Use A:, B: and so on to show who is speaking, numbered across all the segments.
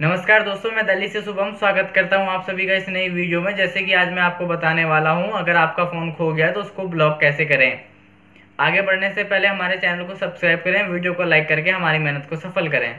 A: नमस्कार दोस्तों मैं दिल्ली से शुभम स्वागत करता हूं आप सभी का इस नई वीडियो में जैसे कि आज मैं आपको बताने वाला हूं अगर आपका फ़ोन खो गया तो उसको ब्लॉक कैसे करें आगे बढ़ने से पहले हमारे चैनल को सब्सक्राइब करें वीडियो को लाइक करके हमारी मेहनत को सफल करें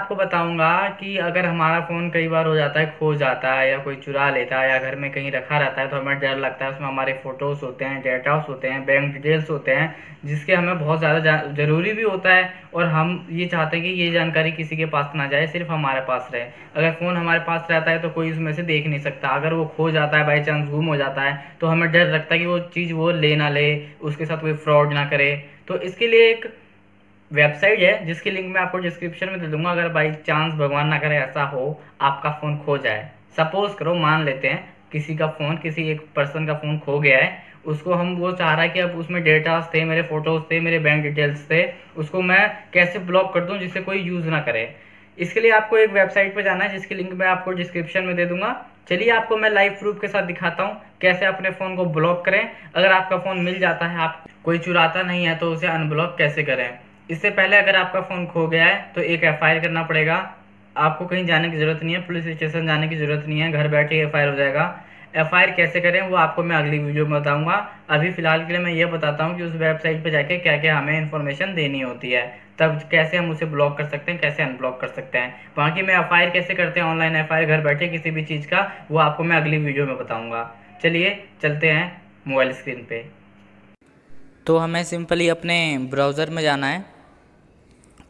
A: आपको बताऊंगा कि अगर हमारा फ़ोन कई बार हो जाता है खो जाता है या कोई चुरा लेता है या घर में कहीं रखा रहता है तो हमें डर लगता है उसमें हमारे फ़ोटोज़ होते हैं डेटास होते हैं बैंक डिटेल्स होते हैं जिसके हमें बहुत ज़्यादा ज़रूरी भी होता है और हम ये चाहते हैं कि ये जानकारी किसी के पास ना जाए सिर्फ हमारे पास रहे अगर फ़ोन हमारे पास रहता है तो कोई उसमें से देख नहीं सकता अगर वो खो जाता है बाई चांस गुम हो जाता है तो हमें डर लगता है कि वो चीज़ वो ले ना ले उसके साथ कोई फ्रॉड ना करे तो इसके लिए एक वेबसाइट है जिसकी लिंक मैं आपको डिस्क्रिप्शन में दे दूंगा अगर बाई चांस भगवान ना करे ऐसा हो आपका फ़ोन खो जाए सपोज करो मान लेते हैं किसी का फ़ोन किसी एक पर्सन का फ़ोन खो गया है उसको हम वो चाह रहा है कि अब उसमें डेटास थे मेरे फ़ोटोज़ थे मेरे बैंक डिटेल्स थे उसको मैं कैसे ब्लॉक कर दूँ जिससे कोई यूज़ ना करे इसके लिए आपको एक वेबसाइट पर जाना है जिसकी लिंक मैं आपको डिस्क्रिप्शन में दे दूंगा चलिए आपको मैं लाइव प्रूफ के साथ दिखाता हूँ कैसे अपने फ़ोन को ब्लॉक करें अगर आपका फ़ोन मिल जाता है आप कोई चुराता नहीं है तो उसे अनब्लॉक कैसे करें इससे पहले अगर आपका फ़ोन खो गया है तो एक एफ करना पड़ेगा आपको कहीं जाने की ज़रूरत नहीं है पुलिस स्टेशन जाने की ज़रूरत नहीं है घर बैठे एफ हो जाएगा एफ कैसे करें वो आपको मैं अगली वीडियो में बताऊंगा अभी फ़िलहाल के लिए मैं ये बताता हूँ कि उस वेबसाइट पर जाके क्या क्या हमें इन्फॉर्मेशन देनी होती है तब कैसे हम उसे ब्लॉक कर सकते हैं कैसे अनब्लॉक कर सकते हैं बाकी मैं एफ कैसे करते हैं ऑनलाइन एफ घर बैठे किसी भी चीज़ का वो आपको मैं अगली वीडियो में बताऊँगा चलिए चलते हैं मोबाइल स्क्रीन पर तो हमें सिंपली अपने ब्राउज़र में जाना है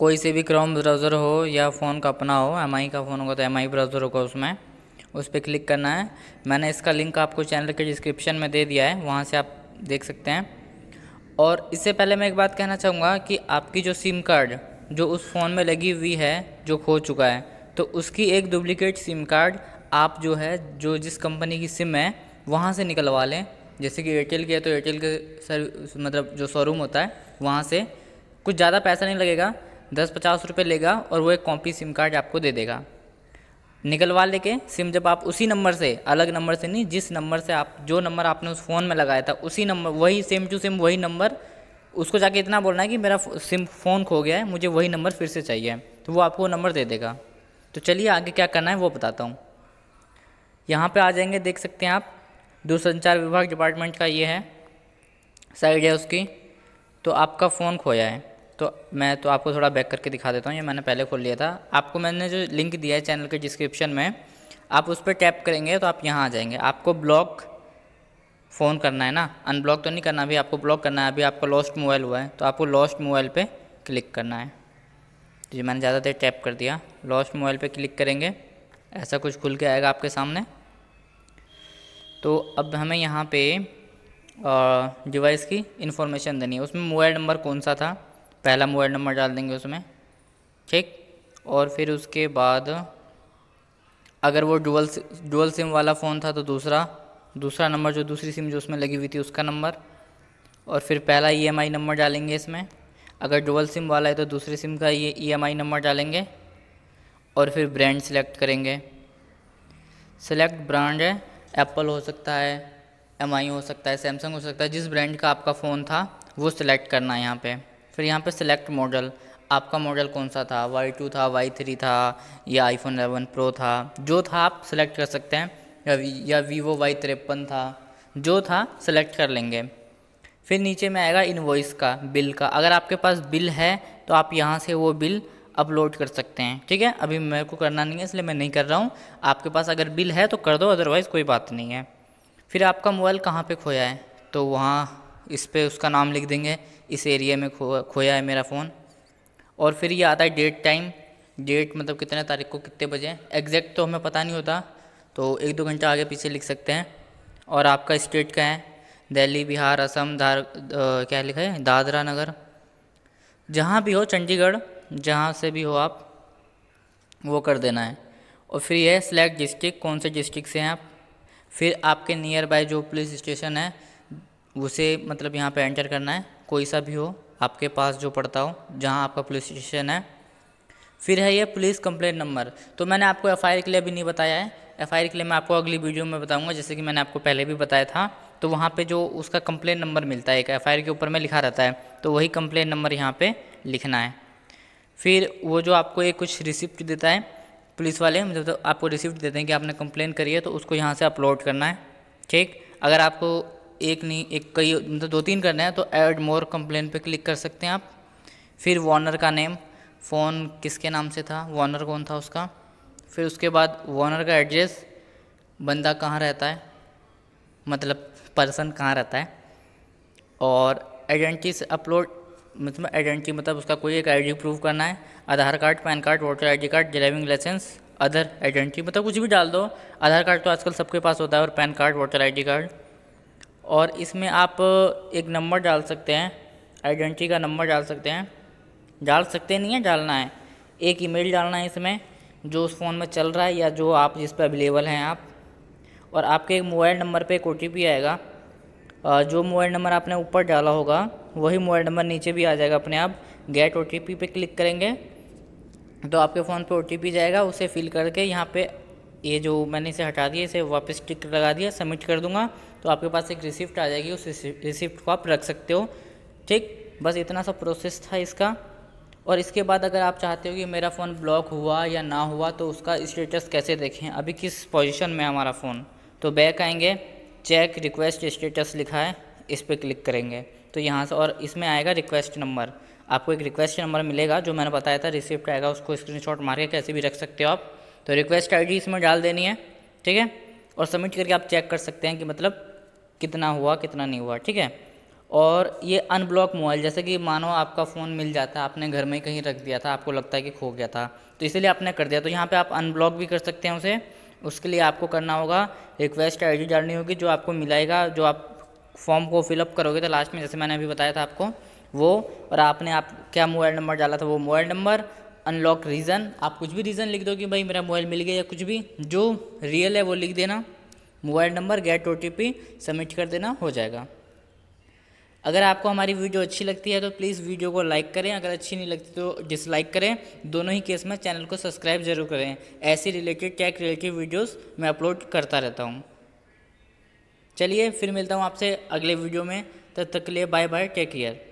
A: कोई से भी क्रोम ब्राउज़र हो या फ़ोन का अपना हो एम का फ़ोन होगा तो एम ब्राउज़र होगा उसमें उस पर क्लिक करना है मैंने इसका लिंक आपको चैनल के डिस्क्रिप्शन में दे दिया है वहाँ से आप देख सकते हैं और इससे पहले मैं एक बात कहना चाहूँगा कि आपकी जो सिम कार्ड जो उस फ़ोन में लगी हुई है जो खो चुका है तो उसकी एक डुप्लिकेट सिम कार्ड आप जो है जो जिस कंपनी की सिम है वहाँ से निकलवा लें जैसे कि एयरटेल की है तो एयरटेल के सर मतलब जो शोरूम होता है वहाँ से कुछ ज़्यादा पैसा नहीं लगेगा दस पचास रुपये लेगा और वो एक कॉपी सिम कार्ड आपको दे देगा निकलवा लेके सिम जब आप उसी नंबर से अलग नंबर से नहीं जिस नंबर से आप जो नंबर आपने उस फ़ोन में लगाया था उसी नंबर वही सेम टू सेम वही नंबर उसको जाके इतना बोलना है कि मेरा सिम फ़ोन खो गया है मुझे वही नंबर फिर से चाहिए तो वो आपको नंबर दे देगा तो चलिए आगे क्या करना है वो बताता हूँ यहाँ पर आ जाएंगे देख सकते हैं आप दूरसंचार विभाग डिपार्टमेंट का ये है साइड है उसकी तो आपका फ़ोन खोया है तो मैं तो आपको थोड़ा बैक करके दिखा देता हूँ ये मैंने पहले खोल लिया था आपको मैंने जो लिंक दिया है चैनल के डिस्क्रिप्शन में आप उस पर टैप करेंगे तो आप यहाँ आ जाएंगे आपको ब्लॉक फ़ोन करना है ना अनब्लॉक तो नहीं करना अभी आपको ब्लॉक करना है अभी आपका लॉस्ट मोबाइल हुआ है तो आपको लॉस्ट मोबाइल पर क्लिक करना है तो जी मैंने ज़्यादा देर टैप कर दिया लॉस्ट मोबाइल पर क्लिक करेंगे ऐसा कुछ खुल के आएगा आपके सामने तो अब हमें यहाँ पे डिवाइस की इन्फॉर्मेशन देनी है उसमें मोबाइल नंबर कौन सा था पहला मोबाइल नंबर डाल देंगे उसमें ठीक और फिर उसके बाद अगर वो डुअल डुअल सिम वाला फ़ोन था तो दूसरा दूसरा नंबर जो दूसरी सिम जो उसमें लगी हुई थी उसका नंबर और फिर पहला ईएमआई e नंबर डालेंगे इसमें अगर डुअल सिम वाला है तो दूसरी सिम का ये ईएमआई e नंबर डालेंगे और फिर ब्रांड सेलेक्ट करेंगे सेलेक्ट ब्रांड है एप्पल हो सकता है एम हो सकता है सैमसंग हो सकता है जिस ब्रांड का आपका फ़ोन था वो सिलेक्ट करना है यहाँ पर फिर यहाँ पे सिलेक्ट मॉडल आपका मॉडल कौन सा था वाई टू था वाई थ्री था या आईफोन एलेवन प्रो था जो था आप सिलेक्ट कर सकते हैं या या वीवो वाई तिरपन था जो था सिलेक्ट कर लेंगे फिर नीचे में आएगा इनवॉइस का बिल का अगर आपके पास बिल है तो आप यहाँ से वो बिल अपलोड कर सकते हैं ठीक है अभी मेरे को करना नहीं है इसलिए मैं नहीं कर रहा हूँ आपके पास अगर बिल है तो कर दो अदरवाइज़ कोई बात नहीं है फिर आपका मोबाइल कहाँ पे खोया है तो वहाँ इस पर उसका नाम लिख देंगे इस एरिया में खो खोया है मेरा फ़ोन और फिर ये आता है डेट टाइम डेट मतलब कितने तारीख को कितने बजे एग्जैक्ट तो हमें पता नहीं होता तो एक दो घंटा आगे पीछे लिख सकते हैं और आपका स्टेट क्या है दिल्ली बिहार असम धार क्या लिखा है दादरा नगर जहाँ भी हो चंडीगढ़ जहाँ से भी हो आप वो कर देना है और फिर यह सिलेक्ट डिस्ट्रिक्ट कौन से डिस्ट्रिक्ट से हैं आप फिर आपके नियर बाय जो पुलिस स्टेशन है उसे मतलब यहाँ पे एंटर करना है कोई सा भी हो आपके पास जो पड़ता हो जहाँ आपका पुलिस स्टेशन है फिर है ये पुलिस कंप्लेंट नंबर तो मैंने आपको एफ के लिए अभी नहीं बताया है एफ के लिए मैं आपको अगली वीडियो में बताऊँगा जैसे कि मैंने आपको पहले भी बताया था तो वहाँ पर जो उसका कंप्लेन नंबर मिलता है एक एफ के ऊपर में लिखा रहता है तो वही कंप्लेन नंबर यहाँ पर लिखना है फिर वो जो आपको एक कुछ रिसिप्ट देता है पुलिस वाले मतलब तो आपको रिसिप्ट देते हैं कि आपने कंप्लेन करी है तो उसको यहाँ से अपलोड करना है ठीक अगर आपको एक नहीं एक कई मतलब दो तीन करना है तो ऐड मोर कंप्लेन पे क्लिक कर सकते हैं आप फिर वॉर्नर का नेम फ़ोन किसके नाम से था वॉर्नर कौन था उसका फिर उसके बाद वॉर्नर का एड्रेस बंदा कहाँ रहता है मतलब पर्सन कहाँ रहता है और आइडेंटिटी से अपलोड मतलब आइडेंटिटी मतलब उसका कोई एक आईडी प्रूव करना है Aadhaar card PAN card voter ID card driving licence other identity मतलब कुछ भी डाल दो आधार कार्ड तो आजकल सबके पास होता है और PAN card voter ID card और इसमें आप एक नंबर डाल सकते हैं आइडेंटिटी का नंबर डाल सकते हैं डाल सकते नहीं है डालना है एक ईमेल डालना है इसमें जो उस फ़ोन में चल रहा है या जो आप जिस पर अवेलेबल हैं आप और आपके एक मोबाइल नंबर पे एक ओ आएगा जो मोबाइल नंबर आपने ऊपर डाला होगा वही मोबाइल नंबर नीचे भी आ जाएगा अपने आप गेट ओ पे क्लिक करेंगे तो आपके फ़ोन पे ओ जाएगा उसे फिल करके यहाँ पे ये जो मैंने इसे हटा दिया इसे वापस टिक लगा दिया सबमिट कर दूंगा तो आपके पास एक रिसिप्ट आ जाएगी उस रिसिप्ट को आप रख सकते हो ठीक बस इतना सा प्रोसेस था इसका और इसके बाद अगर आप चाहते हो कि मेरा फ़ोन ब्लॉक हुआ या ना हुआ तो उसका स्टेटस कैसे देखें अभी किस पोजीशन में हमारा फ़ोन तो बैक आएंगे चेक रिक्वेस्ट स्टेटस लिखा है इस पर क्लिक करेंगे तो यहाँ से और इसमें आएगा रिक्वेस्ट नंबर आपको एक रिक्वेस्ट नंबर मिलेगा जो मैंने बताया था रिसिप्ट आएगा उसको स्क्रीनशॉट मार के कैसे भी रख सकते हो आप तो रिक्वेस्ट आईडी इसमें डाल देनी है ठीक है और सबमिट करके आप चेक कर सकते हैं कि मतलब कितना हुआ कितना नहीं हुआ ठीक है और ये अनब्लॉक मोबाइल जैसे कि मानो आपका फ़ोन मिल जाता है आपने घर में कहीं रख दिया था आपको लगता है कि खो गया था तो इसीलिए आपने कर दिया तो यहाँ पे आप अनब्लॉक भी कर सकते हैं उसे उसके लिए आपको करना होगा रिक्वेस्ट आईडी डालनी होगी जो आपको मिलाएगा जो आप फॉर्म को फिलअप करोगे तो लास्ट में जैसे मैंने अभी बताया था आपको वो और आपने आप क्या मोबाइल नंबर डाला था वो मोबाइल नंबर अनलॉक रीज़न आप कुछ भी रीज़न लिख दो कि भाई मेरा मोबाइल मिल गया या कुछ भी जो रियल है वो लिख देना मोबाइल नंबर गेट ओ सबमिट कर देना हो जाएगा अगर आपको हमारी वीडियो अच्छी लगती है तो प्लीज़ वीडियो को लाइक करें अगर अच्छी नहीं लगती तो डिसलाइक करें दोनों ही केस में चैनल को सब्सक्राइब जरूर करें ऐसी रिलेटेड टैक रिलेटेड वीडियोस मैं अपलोड करता रहता हूं चलिए फिर मिलता हूं आपसे अगले वीडियो में तब तक के लिए बाय बाय टेक केयर